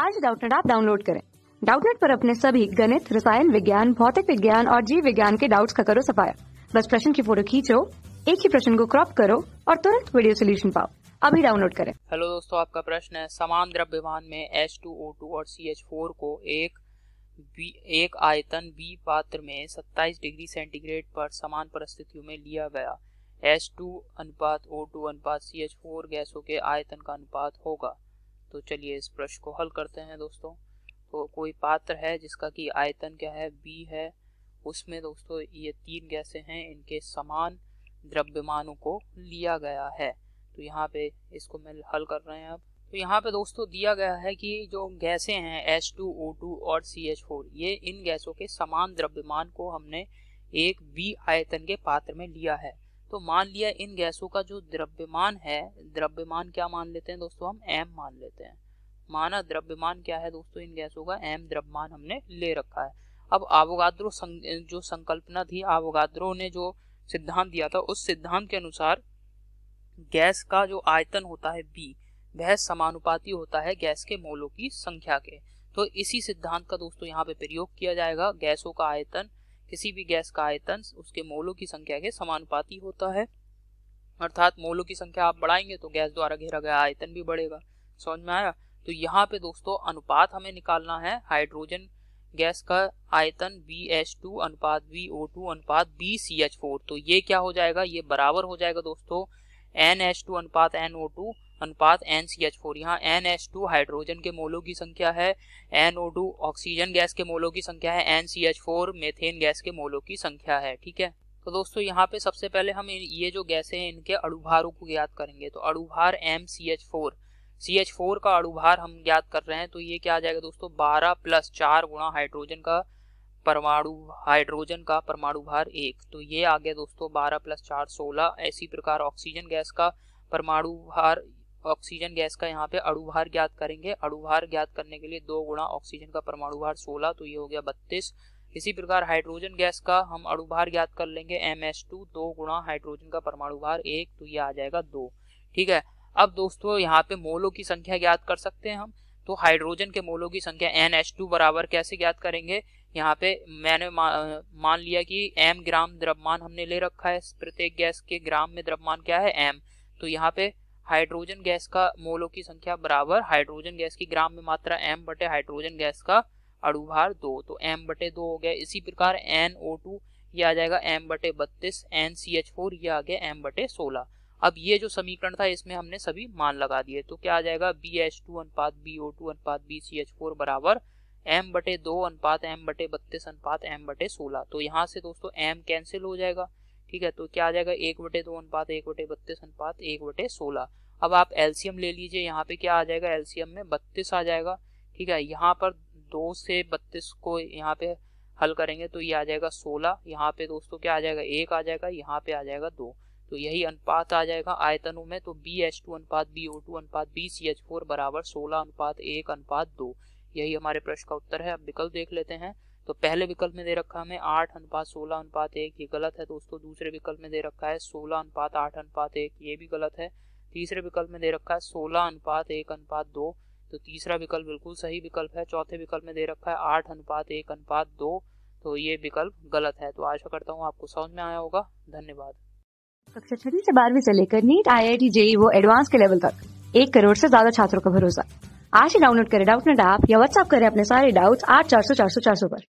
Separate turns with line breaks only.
आज डाउटनेट आप डाउनलोड करें डाउटनेट पर अपने सभी गणित रसायन विज्ञान भौतिक विज्ञान और जीव विज्ञान के डाउट्स का करो सफाया बस प्रश्न की फोटो खींचो एक ही प्रश्न को क्रॉप करो और तुरंत वीडियो सोल्यूशन पाओ अभी डाउनलोड करें हेलो दोस्तों आपका प्रश्न है समान द्रव्यमान में एच और सी को एक बी, एक आयतन बी पात्र में 27 डिग्री सेंटीग्रेड पर समान परिस्थितियों में लिया गया टू अनुपात टू अनुपात फोर गैसों के आयतन का अनुपात होगा तो चलिए इस प्रश्न को हल करते हैं दोस्तों तो कोई पात्र है जिसका कि आयतन क्या है बी है उसमें दोस्तों ये तीन गैसें हैं इनके समान द्रव्यमानों को लिया गया है तो यहाँ पे इसको मैं हल कर रहे हैं अब तो यहाँ पे दोस्तों दिया गया है कि जो गैसें हैं एच टू ओ टू और सी एच फोर ये इन गैसों के समान द्रव्यमान को हमने एक बी आयतन के पात्र में लिया है तो मान लिया इन गैसों का जो द्रव्यमान है द्रव्यमान क्या मान लेते हैं दोस्तों हम एम मान लेते हैं माना द्रव्यमान क्या है दोस्तों इन गैसों का एम द्रव्यमान हमने ले रखा है अब आवगाद्रो सं, जो संकल्पना थी आवगाद्रो ने जो सिद्धांत दिया था उस सिद्धांत के अनुसार गैस का जो आयतन होता है बी वह समानुपाती होता है गैस के मोलों की संख्या के तो इसी सिद्धांत का दोस्तों यहाँ पे प्रयोग किया जाएगा गैसों का आयतन किसी भी गैस का आयतन उसके मोलों की संख्या के समानुपाती होता है अर्थात मोलों की संख्या आप बढ़ाएंगे तो गैस द्वारा घेरा गया आयतन भी बढ़ेगा समझ में आया तो यहाँ पे दोस्तों अनुपात हमें निकालना है हाइड्रोजन गैस का आयतन बी एच टू अनुपात बी ओ टू अनुपात बी सी एच फोर तो ये क्या हो जाएगा ये बराबर हो जाएगा दोस्तों एन एच टू अनुपात एन ओ टू अनुपात एन सी एच फोर यहाँ एन एच टू हाइड्रोजन के मोलों की संख्या है N O two oxygen gas के मोलों की संख्या है N C H four methane gas के मोलों की संख्या है ठीक है तो दोस्तों यहाँ पे सबसे पहले हम ये जो गैसें हैं इनके अड़ुभारों को ज्ञात करेंगे तो अड़ुभार M C H four C H four का अड़ुभार हम ज्ञात कर रहे हैं तो ये क्या आ जाएगा दोस्तों बारह प्लस चार गुणा हाइड्रोजन का परमाणु हाइड्रोजन का परमाणु भार एक तो ये आ गया दोस्तों बारह प्लस चार सोलह ऐसी प्रकार ऑक्सीजन गैस का परमाणु भार ऑक्सीजन गैस का यहाँ पे अड़ुभार ज्ञात करेंगे अड़ुभार ज्ञात करने के लिए दो गुणा ऑक्सीजन का परमाणु भार सोलह तो ये हो गया बत्तीस इसी प्रकार हाइड्रोजन गैस का हम अड़ुभार ज्ञात कर लेंगे एम एस टू दो गुणा हाइड्रोजन का परमाणु भार एक तो ये आ जाएगा दो ठीक है अब दोस्तों यहाँ पे मोलों की संख्या ज्ञात कर सकते हैं हम तो हाइड्रोजन के मोलों की संख्या एन एच टू बराबर कैसे ज्ञात करेंगे यहाँ पे मैंने मान लिया कि एम ग्राम द्रव्यमान हमने ले रखा है प्रत्येक गैस के ग्राम में द्रव्यमान क्या है एम तो यहाँ पे हाइड्रोजन गैस का मोलों की संख्या बराबर हाइड्रोजन गैस की ग्राम में मात्रा एम बटे हाइड्रोजन गैस का अड़ुभार दो तो एम बटे दो हो गया इसी प्रकार एन ओ टू ये आ जाएगा एम बटे बत्तीस एन सी एच फोर ये आ गया एम बटे सोलह अब ये जो समीकरण था इसमें हमने सभी मान लगा दिए तो क्या आ जाएगा बी एच टू अनुपात बी ओ टू अनुपात बी सी एच फोर बराबर एम बटे दो अनुपात एम बटे बत्तीस अनुपात एम बटे सोलह तो यहाँ से दोस्तों एम कैंसिल हो जाएगा ठीक है तो क्या आ जाएगा एक बटे दो अनुपात एक बटे बत्तीस अनुपात एक बटे सोलह अब आप एलसीएम ले लीजिए यहाँ पे क्या आ जाएगा एलसीएम में बत्तीस आ जाएगा ठीक है यहाँ पर दो से बत्तीस को यहाँ पे हल करेंगे तो ये आ जाएगा सोलह यहाँ पे दोस्तों क्या आ जाएगा एक आ जाएगा यहाँ पे आ जाएगा दो तो यही अनुपात आ जाएगा आयतनों में तो बी एच टू अनुपात बी ओ टू अनुपात बी सी एच फोर बराबर सोलह अनुपात एक अनुपात दो यही हमारे प्रश्न का उत्तर है अब विकल्प देख लेते हैं तो पहले विकल्प में दे रखा हमें आठ अनुपात सोलह अनुपात एक ये गलत है दोस्तों दूसरे विकल्प में दे रखा है सोलह अनुपात आठ अनुपात एक ये भी गलत है तीसरे विकल्प में दे रखा है सोलह अनुपात एक अनुपात दो तो तीसरा विकल्प बिल्कुल सही विकल्प है चौथे विकल्प में दे रखा है आठ अनुपात एक अनुपात दो तो ये विकल्प गलत है तो आशा करता हूँ आपको समझ में आया होगा धन्यवाद कक्षा छठी से बारहवीं से लेकर NEET I I T JEE वो एडवांस के लेवल तक एक करोड़ से ज्यादा छात्रों का भरोसा आज ही डाउनलोड करें डाउट नेट ऐप या व्हाट्सअप करें अपने सारे डाउट्स आठ चार सौ चार सौ चार सौ पर